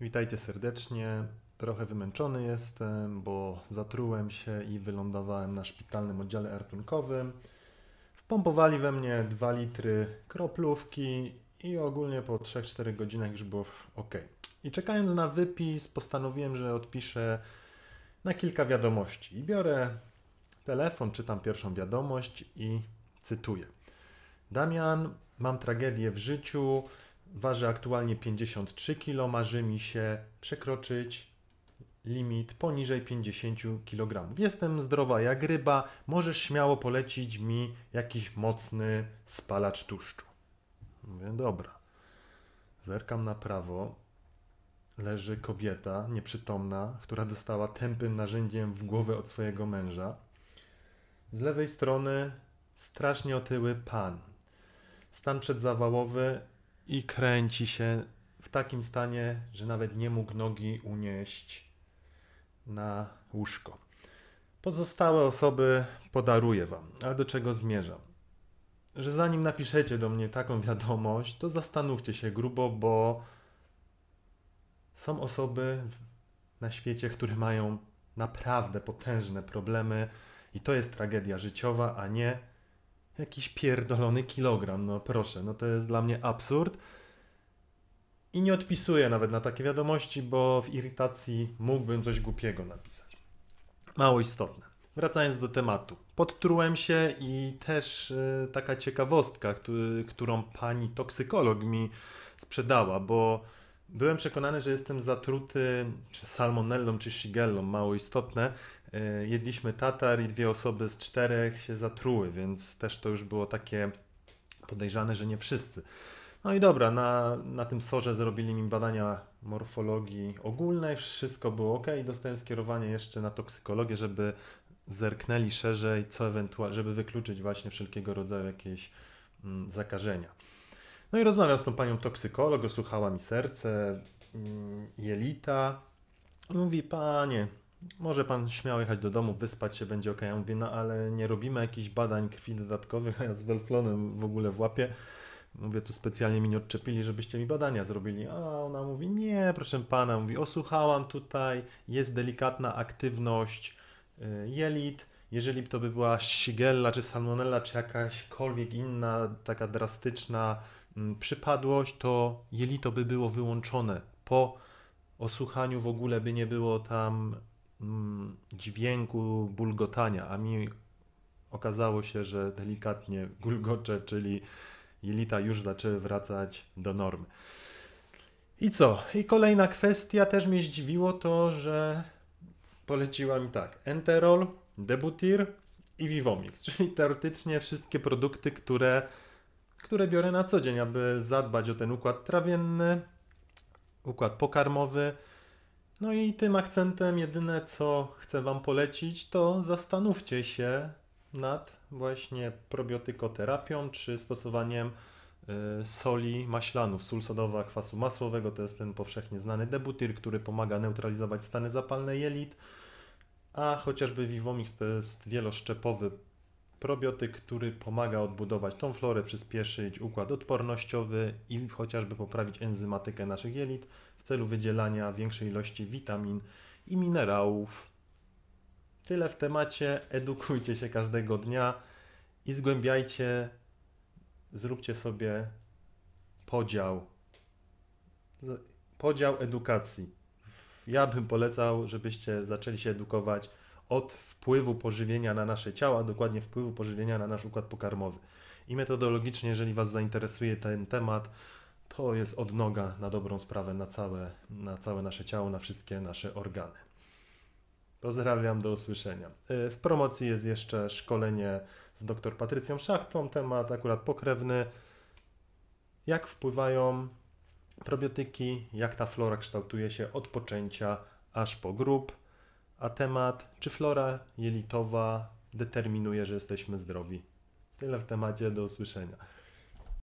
Witajcie serdecznie. Trochę wymęczony jestem, bo zatrułem się i wylądowałem na szpitalnym oddziale ratunkowym. Wpompowali we mnie 2 litry kroplówki i ogólnie po 3-4 godzinach już było ok. I czekając na wypis, postanowiłem, że odpiszę na kilka wiadomości. I biorę telefon, czytam pierwszą wiadomość i cytuję. Damian, mam tragedię w życiu. Waży aktualnie 53 kg, marzy mi się przekroczyć limit poniżej 50 kg. Jestem zdrowa jak ryba, możesz śmiało polecić mi jakiś mocny spalacz tłuszczu. Mówię, dobra. Zerkam na prawo. Leży kobieta nieprzytomna, która dostała tępym narzędziem w głowę od swojego męża. Z lewej strony strasznie otyły pan. Stan przedzawałowy i kręci się w takim stanie, że nawet nie mógł nogi unieść na łóżko. Pozostałe osoby podaruję wam, ale do czego zmierzam? Że zanim napiszecie do mnie taką wiadomość, to zastanówcie się grubo, bo są osoby na świecie, które mają naprawdę potężne problemy i to jest tragedia życiowa, a nie Jakiś pierdolony kilogram, no proszę, no to jest dla mnie absurd. I nie odpisuję nawet na takie wiadomości, bo w irytacji mógłbym coś głupiego napisać. Mało istotne. Wracając do tematu. Podtrułem się i też e, taka ciekawostka, którą pani toksykolog mi sprzedała, bo Byłem przekonany, że jestem zatruty czy salmonellą, czy shigellą, mało istotne. E, jedliśmy tatar i dwie osoby z czterech się zatruły, więc też to już było takie podejrzane, że nie wszyscy. No i dobra, na, na tym sorze zrobili mi badania morfologii ogólnej, wszystko było ok i dostałem skierowanie jeszcze na toksykologię, żeby zerknęli szerzej, co ewentualnie, żeby wykluczyć właśnie wszelkiego rodzaju jakieś mm, zakażenia. No i rozmawiam z tą panią toksykolog, osłuchała mi serce, mm, jelita. Mówi, panie, może pan śmiało jechać do domu, wyspać się będzie ok. Ja mówię, no ale nie robimy jakichś badań krwi dodatkowych, a ja z Welflonem w ogóle w łapie. Mówię, tu specjalnie mi nie odczepili, żebyście mi badania zrobili. A ona mówi, nie, proszę pana, mówi, osłuchałam tutaj, jest delikatna aktywność y, jelit. Jeżeli to by była Shigella, czy Salmonella, czy jakaśkolwiek inna taka drastyczna Mm, przypadłość, to jelito by było wyłączone. Po osłuchaniu w ogóle by nie było tam mm, dźwięku bulgotania, a mi okazało się, że delikatnie gulgocze, czyli jelita już zaczęły wracać do normy. I co? I kolejna kwestia też mnie zdziwiło to, że poleciła mi tak Enterol, Debutir i Vivomix, czyli teoretycznie wszystkie produkty, które które biorę na co dzień, aby zadbać o ten układ trawienny, układ pokarmowy. No i tym akcentem jedyne co chcę Wam polecić, to zastanówcie się nad właśnie probiotykoterapią czy stosowaniem y, soli maślanów, sól sodowa, kwasu masłowego, to jest ten powszechnie znany debutyr, który pomaga neutralizować stany zapalne jelit, a chociażby Vivomix to jest wieloszczepowy probiotyk, który pomaga odbudować tą florę, przyspieszyć układ odpornościowy i chociażby poprawić enzymatykę naszych jelit w celu wydzielania większej ilości witamin i minerałów. Tyle w temacie. Edukujcie się każdego dnia i zgłębiajcie. Zróbcie sobie podział. Podział edukacji. Ja bym polecał, żebyście zaczęli się edukować od wpływu pożywienia na nasze ciała, dokładnie wpływu pożywienia na nasz układ pokarmowy. I metodologicznie, jeżeli Was zainteresuje ten temat, to jest odnoga na dobrą sprawę na całe, na całe nasze ciało, na wszystkie nasze organy. Pozdrawiam, do usłyszenia. Y, w promocji jest jeszcze szkolenie z dr Patrycją Szachtą, temat akurat pokrewny. Jak wpływają probiotyki, jak ta flora kształtuje się od poczęcia aż po grób a temat, czy flora jelitowa determinuje, że jesteśmy zdrowi. Tyle w temacie, do usłyszenia.